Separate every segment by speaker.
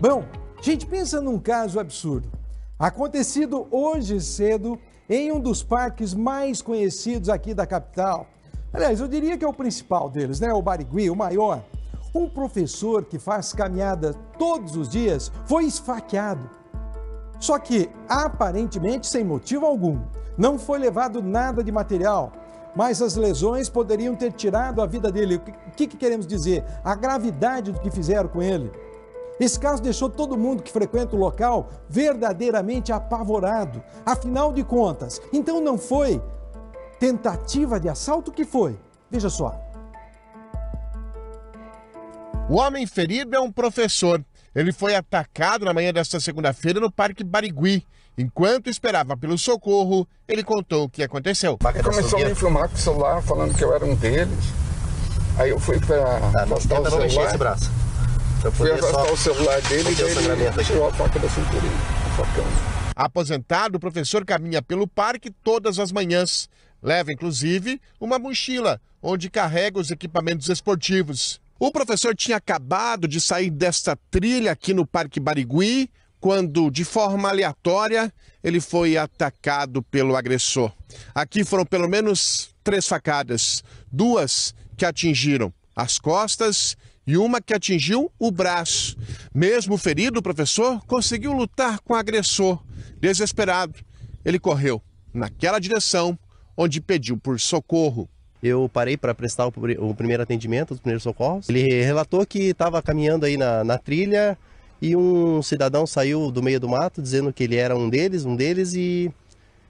Speaker 1: Bom, gente, pensa num caso absurdo. Acontecido hoje cedo em um dos parques mais conhecidos aqui da capital. Aliás, eu diria que é o principal deles, né? O Barigui, o maior. Um professor que faz caminhada todos os dias foi esfaqueado. Só que, aparentemente, sem motivo algum. Não foi levado nada de material, mas as lesões poderiam ter tirado a vida dele. O que, que queremos dizer? A gravidade do que fizeram com ele. Esse caso deixou todo mundo que frequenta o local verdadeiramente apavorado. Afinal de contas, então não foi tentativa de assalto que foi? Veja só.
Speaker 2: O homem ferido é um professor. Ele foi atacado na manhã desta segunda-feira no Parque Barigui. Enquanto esperava pelo socorro, ele contou o que aconteceu. começou a me filmar com o celular, falando que eu era um deles. Aí eu fui para tá, mostrar o celular. Não esse braço. Pra poder Fui só... o celular dele e ele tirou a faca da facão. Aposentado, o professor caminha pelo parque todas as manhãs. Leva, inclusive, uma mochila, onde carrega os equipamentos esportivos. O professor tinha acabado de sair desta trilha aqui no Parque Barigui, quando, de forma aleatória, ele foi atacado pelo agressor. Aqui foram pelo menos três facadas, duas que atingiram as costas e uma que atingiu o braço. Mesmo ferido, o professor conseguiu lutar com o agressor. Desesperado, ele correu naquela direção onde pediu por socorro. Eu parei
Speaker 3: para prestar o primeiro atendimento, os primeiros socorros. Ele relatou que estava caminhando aí na, na trilha e um cidadão saiu do meio do mato dizendo que ele era um deles, um deles e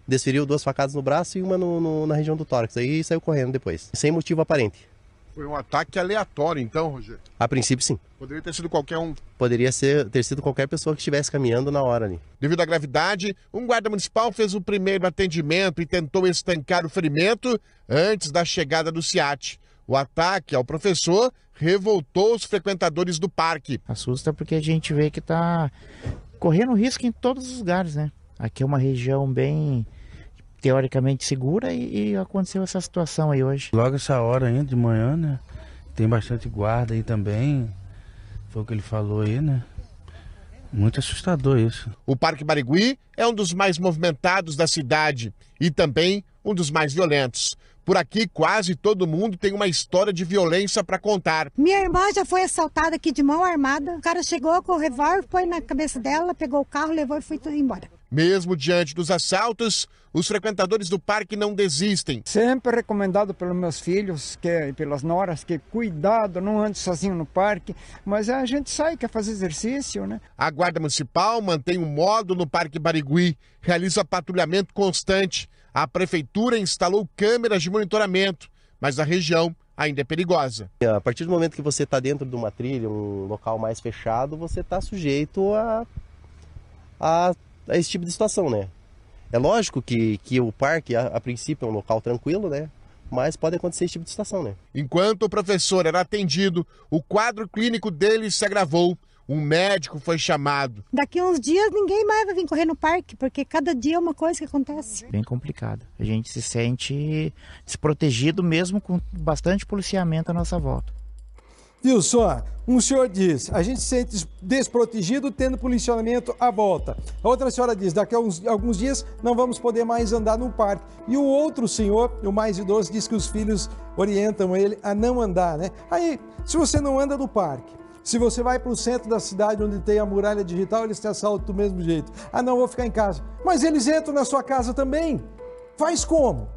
Speaker 3: desferiu duas facadas no braço e uma no, no, na região do tórax. Aí saiu correndo depois, sem motivo aparente.
Speaker 2: Foi um ataque aleatório, então, Roger? A princípio, sim. Poderia ter sido qualquer um. Poderia ser, ter sido qualquer pessoa que estivesse caminhando na hora ali. Devido à gravidade, um guarda municipal fez o primeiro atendimento e tentou estancar o ferimento antes da chegada do SIAT. O ataque ao professor revoltou os frequentadores do parque. Assusta porque a gente vê que está correndo risco em todos os lugares, né? Aqui é uma região
Speaker 3: bem teoricamente segura e, e, aconteceu essa situação aí hoje. Logo essa hora
Speaker 2: ainda de manhã, né? Tem bastante guarda aí também. Foi o que ele falou aí, né? Muito assustador isso. O Parque Barigui é um dos mais movimentados da cidade e também um dos mais violentos. Por aqui, quase todo mundo tem uma história de violência para contar.
Speaker 1: Minha irmã já foi assaltada aqui de mão armada. O cara chegou com o revólver, foi na cabeça dela, pegou o carro, levou e foi embora.
Speaker 2: Mesmo diante dos assaltos, os frequentadores do parque não desistem.
Speaker 1: Sempre recomendado pelos meus filhos que, e pelas noras que cuidado, não ande sozinho no parque, mas a gente sai, quer fazer
Speaker 2: exercício, né? A Guarda Municipal mantém um módulo no Parque Barigui, realiza patrulhamento constante. A Prefeitura instalou câmeras de monitoramento, mas a região ainda é perigosa.
Speaker 3: A partir do momento que você está dentro de uma trilha, um local mais fechado, você está sujeito a a a esse tipo de situação, né? É lógico que, que o parque, a, a princípio, é um local tranquilo, né? mas pode acontecer esse tipo de situação,
Speaker 2: né? Enquanto o professor era atendido, o quadro clínico dele se agravou. Um médico foi chamado.
Speaker 1: Daqui uns dias ninguém mais vai vir correr no parque, porque cada dia é uma coisa que acontece.
Speaker 3: Bem complicado. A gente se sente desprotegido mesmo com bastante policiamento à nossa volta.
Speaker 1: Wilson, um senhor diz, a gente se sente desprotegido tendo policiamento à volta. A outra senhora diz, daqui a uns, alguns dias não vamos poder mais andar no parque. E o outro senhor, o mais idoso, diz que os filhos orientam ele a não andar, né? Aí, se você não anda no parque, se você vai para o centro da cidade onde tem a muralha digital, eles te assaltam do mesmo jeito. Ah, não, vou ficar em casa. Mas eles entram na sua casa também. Faz como?